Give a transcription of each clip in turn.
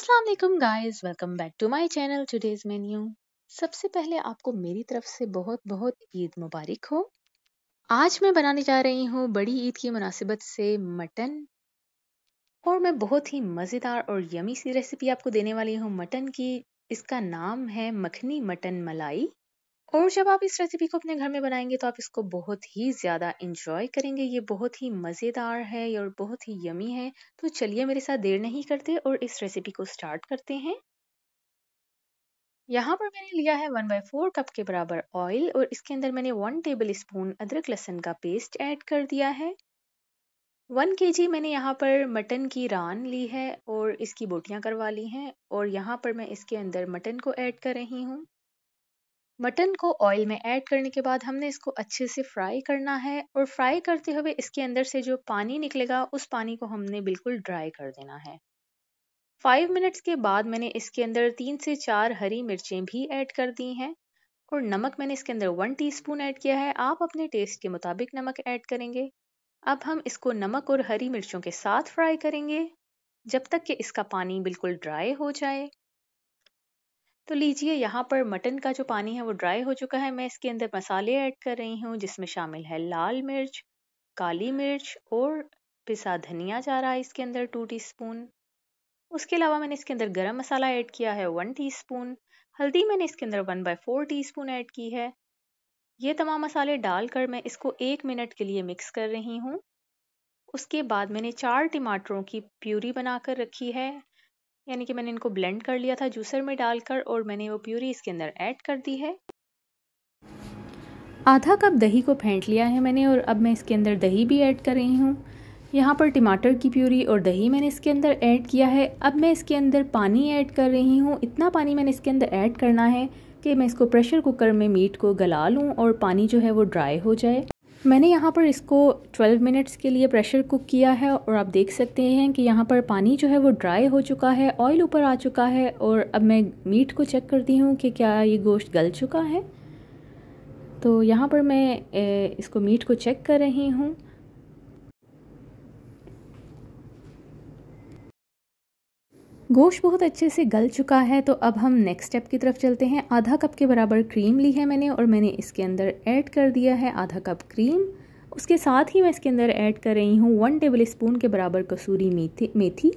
Aslam guys welcome back to my channel today's menu सबसे पहले आपको मेरी तरफ से बहुत बहुत ईद मुबारक हो आज मैं बनाने जा रही हूँ बड़ी ईद की मुनासिबत से मटन और मैं बहुत ही मज़ेदार और यमी सी रेसिपी आपको देने वाली हूँ मटन की इसका नाम है मखनी मटन मलाई और जब आप इस रेसिपी को अपने घर में बनाएंगे तो आप इसको बहुत ही ज़्यादा इंजॉय करेंगे। ये बहुत ही मज़ेदार है और बहुत ही यमी है। तो चलिए मेरे साथ देर नहीं करते और इस रेसिपी को स्टार्ट करते हैं। यहाँ पर मैंने लिया है वन बाई फोर कप के बराबर ऑयल और इसके अंदर मैंने वन टेबल स्पून अदरक लहसन का पेस्ट ऐड कर दिया है। के जी मैंने यहाँ पर मटन की रान ली है और इसकी बोटियाँ करवा ली हैं और यहाँ पर मैं इसके अंदर मटन को ऐड कर रही हूँ। मटन को ऑयल में ऐड करने के बाद हमने इसको अच्छे से फ्राई करना है और फ्राई करते हुए इसके अंदर से जो पानी निकलेगा उस पानी को हमने बिल्कुल ड्राई कर देना है फाइव मिनट्स के बाद मैंने इसके अंदर तीन से चार हरी मिर्चें भी ऐड कर दी हैं और नमक मैंने इसके अंदर वन टीस्पून ऐड किया है आप अपने टेस्ट के मुताबिक नमक ऐड करेंगे अब हम इसको नमक और हरी मिर्चों के साथ फ्राई करेंगे जब तक कि इसका पानी बिल्कुल ड्राई हो जाए तो लीजिए यहाँ पर मटन का जो पानी है वो ड्राई हो चुका है मैं इसके अंदर मसाले ऐड कर रही हूँ जिसमें शामिल है लाल मिर्च काली मिर्च और पिसा धनिया जा रहा है इसके अंदर टू टीस्पून उसके अलावा मैंने इसके अंदर गरम मसाला ऐड किया है वन टीस्पून हल्दी मैंने इसके अंदर one by four tea add की है ये तमाम मसाले डालकर मैं इसको एक मिनट के लिए मिक्स कर रही हूँ उसके बाद मैंने चार टमाटरों की प्यूरी कर रखी है यानी कि मैंने इनको ब्लेंड कर लिया था जूसर में डालकर और मैंने वो प्यूरी इसके अंदर ऐड कर दी है आधा कप दही को फेंट लिया है मैंने और अब मैं इसके अंदर दही भी ऐड कर रही हूँ यहाँ पर टमाटर की प्यूरी और दही मैंने इसके अंदर ऐड किया है अब मैं इसके अंदर पानी ऐड कर रही हूँ इतना पानी मैंने इसके अंदर ऐड करना है कि मैं इसको प्रेशर कुकर में मीट को गला लूँ और पानी जो है वो ड्राई हो जाए मैंने यहाँ पर इसको 12 मिनट्स के लिए प्रेशर कुक किया है और आप देख सकते हैं कि यहाँ पर पानी जो है वो ड्राई हो चुका है ऑयल ऊपर आ चुका है और अब मैं मीट को चेक करती हूँ कि क्या ये गोश्त गल चुका है तो यहाँ पर मैं इसको मीट को चेक कर रही हूँ गोश्त बहुत अच्छे से गल चुका है तो अब हम नेक्स्ट स्टेप की तरफ चलते हैं आधा कप के बराबर क्रीम ली है मैंने और मैंने इसके अंदर ऐड कर दिया है आधा कप क्रीम उसके साथ ही मैं इसके अंदर ऐड कर रही हूँ वन टेबल स्पून के बराबर कसूरी मेथी मेथी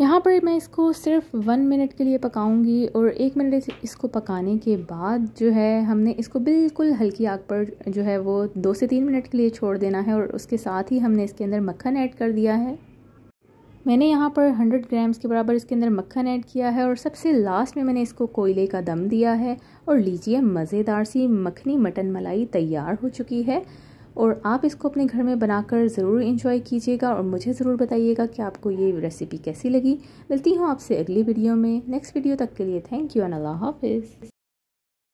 यहाँ पर मैं इसको सिर्फ वन मिनट के लिए पकाऊंगी और एक मिनट इसको पकाने के बाद जो है हमने इसको बिल्कुल हल्की आग पर जो है वो दो से तीन मिनट के लिए छोड़ देना है और उसके साथ ही हमने इसके अंदर मक्खन ऐड कर दिया है मैंने यहाँ पर 100 ग्राम्स के बराबर इसके अंदर मक्खन ऐड किया है और सबसे लास्ट में मैंने इसको कोयले का दम दिया है और लीजिए मज़ेदार सी मखनी मटन मलाई तैयार हो चुकी है और आप इसको अपने घर में बनाकर ज़रूर इंजॉय कीजिएगा और मुझे ज़रूर बताइएगा कि आपको ये रेसिपी कैसी लगी मिलती हूँ आपसे अगली वीडियो में नेक्स्ट वीडियो तक के लिए थैंक यू एंड हाफिज़